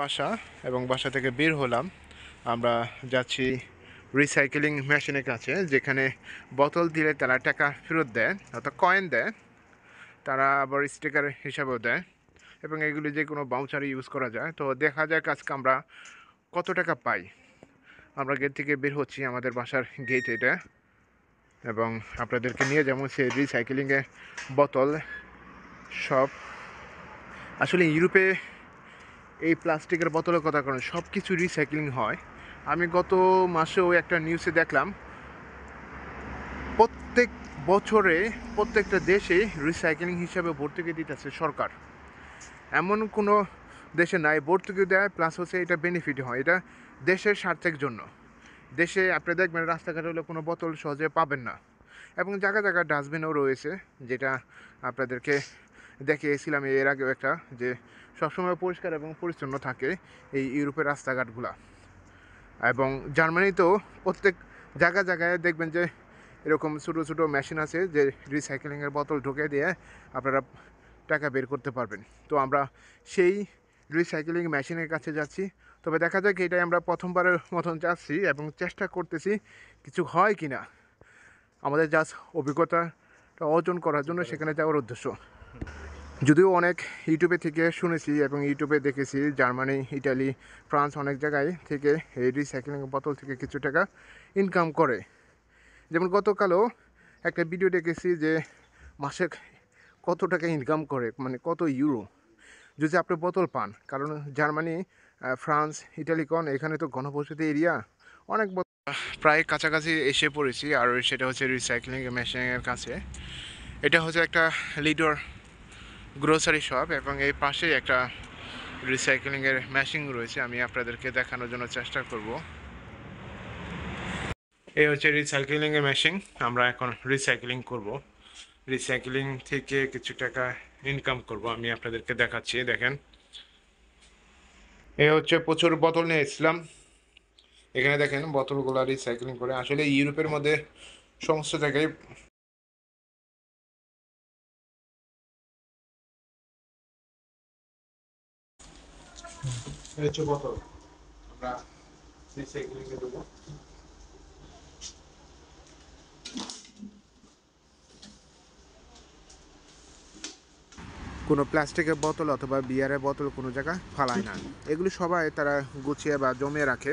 বাসা এবং বাসা থেকে বের হলাম আমরা যাচ্ছি রিসাইকেলিং মেশিনের কাছে যেখানে বোতল দিলে তারা টাকা ফেরত দেয় অর্থাৎ কয়েন দেয় তারা আবার স্টিকার হিসাবেও দেয় এবং এগুলি যে কোনো বাউচারে ইউজ করা যায় তো দেখা যায় আজকে আমরা কত টাকা পাই আমরা গেট থেকে বের হচ্ছি আমাদের বাসার গেট এটা এবং আপনাদেরকে নিয়ে যেমন সে রিসাইকেলিংয়ের বোতল সব আসলে ইউরোপে এই প্লাস্টিকের বোতলের কথা করেন সব কিছু রিসাইক্লিং হয় আমি গত মাসেও একটা নিউজে দেখলাম প্রত্যেক বছরে প্রত্যেকটা দেশে রিসাইক্লিং হিসাবে ভর্তুকি দিতেছে সরকার এমন কোনো দেশে নাই ভর্তুকি দেয় প্লাস হচ্ছে এটা বেনিফিট হয় এটা দেশের স্বার্থের জন্য দেশে আপনি দেখবেন রাস্তাঘাটে হলে কোনো বোতল সহজে পাবেন না এবং জায়গা জায়গা ডাস্টবিনও রয়েছে যেটা আপনাদেরকে দেখিয়েছিলাম এর আগেও একটা যে সবসময় পরিষ্কার এবং পরিচ্ছন্ন থাকে এই ইউরোপের রাস্তাঘাটগুলা এবং জার্মানিতেও প্রত্যেক জায়গা জায়গায় দেখবেন যে এরকম ছোটো ছোটো মেশিন আছে যে রিসাইকেলিংয়ের বোতল ঢুকে দিয়ে আপনারা টাকা বের করতে পারবেন তো আমরা সেই রিসাইকেলিং মেশিনের কাছে যাচ্ছি তবে দেখা যাক এটাই আমরা প্রথমবারের মতন যাচ্ছি এবং চেষ্টা করতেছি কিছু হয় কি না আমাদের জাস্ট অভিজ্ঞতাটা অর্জন করার জন্য সেখানে যাওয়ার উদ্দেশ্য যদিও অনেক ইউটিউবে থেকে শুনেছি এবং ইউটিউবে দেখেছি জার্মানি ইটালি ফ্রান্স অনেক জায়গায় থেকে এই রিসাইক্লিং বোতল থেকে কিছু টাকা ইনকাম করে যেমন গতকালও একটা ভিডিও দেখেছি যে মাসে কত টাকা ইনকাম করে মানে কত ইউরো যদি আপনি বোতল পান কারণ জার্মানি ফ্রান্স ইটালিকন এখানে তো ঘনবসতি এরিয়া অনেক প্রায় কাছাকাছি এসে পড়েছি আর সেটা হচ্ছে রিসাইক্লিং মেশিনের কাছে এটা হচ্ছে একটা লিডর গ্রোসারি শপ এবং এই পাশে একটা রিসাইকেলিংয়ের মেশিন রয়েছে আমি আপনাদেরকে দেখানোর জন্য চেষ্টা করব এই হচ্ছে রিসাইকেলিংয়ের মেশিন আমরা এখন রিসাইকেলিং করব রিসাইকেলিং থেকে কিছু টাকা ইনকাম করব আমি আপনাদেরকে দেখাচ্ছি দেখেন এ হচ্ছে প্রচুর বোতল নিয়ে এসেছিলাম এখানে দেখেন বোতলগুলো রিসাইকেলিং করে আসলে ইউরোপের মধ্যে সমস্ত জায়গায় হচ্ছে বোতল আমরা দেবো কোনো প্লাস্টিকের বোতল অথবা বিয়ারের বোতল কোনো জায়গায় ফালায় না এগুলি সবাই তারা গুছিয়ে বা জমিয়ে রাখে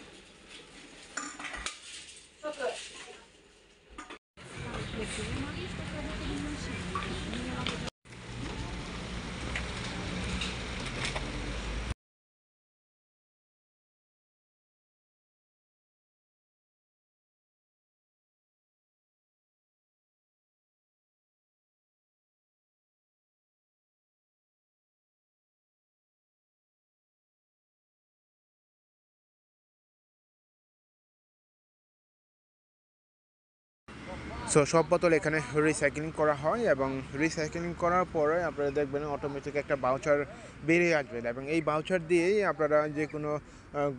সো সব বোতল এখানে রিসাইক্লিং করা হয় এবং রিসাইক্লিং করার পরে আপনারা দেখবেন অটোমেটিক একটা বাউচার বেরিয়ে আসবে এবং এই বাউচার দিয়েই আপনারা যে কোনো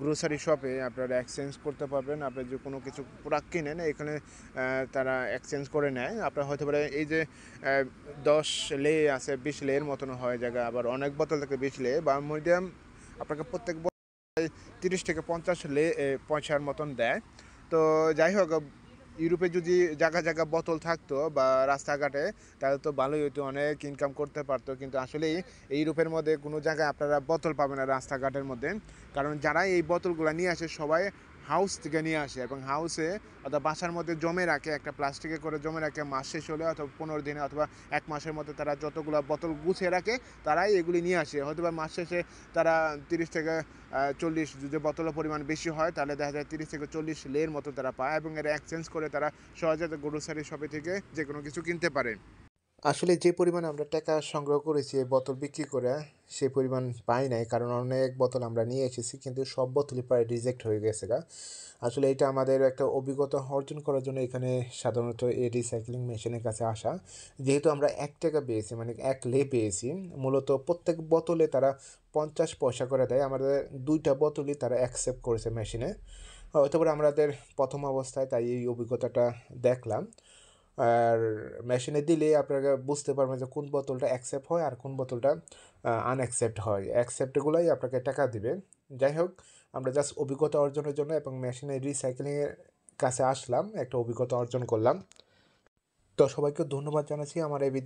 গ্রোসারি শপে আপনারা এক্সচেঞ্জ করতে পারবেন আপনারা যে কোনো কিছু প্রোডাক্ট কিনেন এখানে তারা এক্সচেঞ্জ করে নেয় আপনারা হয়তো পারে এই যে দশ লে আছে বিশ লের মতন হয় জায়গা আবার অনেক বোতল থেকে বিশ লে বা মিডিয়াম আপনাকে প্রত্যেক তিরিশ থেকে পঞ্চাশ লে পয়সার মতন দেয় তো যাই হোক ইউরোপে যদি জায়গা জায়গা বোতল থাকতো বা রাস্তাঘাটে তাহলে তো ভালোই হতো অনেক ইনকাম করতে পারতো কিন্তু আসলেই এই ইউরোপের মধ্যে কোনো জায়গায় আপনারা বোতল পাবেন না রাস্তাঘাটের মধ্যে কারণ যারা এই বোতলগুলো নিয়ে আসে সবাই হাউস থেকে নিয়ে আসে এবং হাউসে অথবা বাসার মধ্যে জমে রাখে একটা প্লাস্টিকে করে জমে রাখে মাস শেষ হলে অথবা পনেরো দিনে অথবা এক মাসের মধ্যে তারা যতগুলো বোতল গুছিয়ে রাখে তারাই এগুলি নিয়ে আসে হয়তো বা মাস শেষে তারা তিরিশ থেকে চল্লিশ যদি বোতলের পরিমাণ বেশি হয় তাহলে দেখা যায় তিরিশ থেকে চল্লিশ লের মতো তারা পায় এবং এরা এক্সচেঞ্জ করে তারা সহজে গ্রোসারি শপে থেকে যে কোনো কিছু কিনতে পারে আসলে যে পরিমাণ আমরা টাকা সংগ্রহ করেছি এই বোতল বিক্রি করে সেই পরিমাণ পাই নাই কারণ অনেক বোতল আমরা নিয়ে এসেছি কিন্তু সব বোতলই প্রায় রিজেক্ট হয়ে গেছে গা আসলে এটা আমাদের একটা অভিজ্ঞতা অর্জন করার জন্য এখানে সাধারণত এই রিসাইক্লিং মেশিনের কাছে আসা যেহেতু আমরা এক টাকা পেয়েছি মানে এক লে পেয়েছি মূলত প্রত্যেক বোতলে তারা পঞ্চাশ পয়সা করে দেয় আমাদের দুইটা বোতলই তারা অ্যাকসেপ্ট করেছে মেশিনে পরে আমাদের প্রথম অবস্থায় তাই এই অভিজ্ঞতাটা দেখলাম আর মেশিনে দিলে আপনারা বুঝতে পারবেন যে কোন বোতলটা অ্যাকসেপ্ট হয় আর কোন বোতলটা আনঅ্যাকসেপ্ট হয় অ্যাকসেপ্টগুলোই আপনাকে টাকা দিবে যাই হোক আমরা জাস্ট অভিজ্ঞতা অর্জনের জন্য এবং মেশিনের রিসাইক্লিংয়ের কাছে আসলাম একটা অভিজ্ঞতা অর্জন করলাম তো সবাইকে ধন্যবাদ জানাচ্ছি আমার এই ভিডিও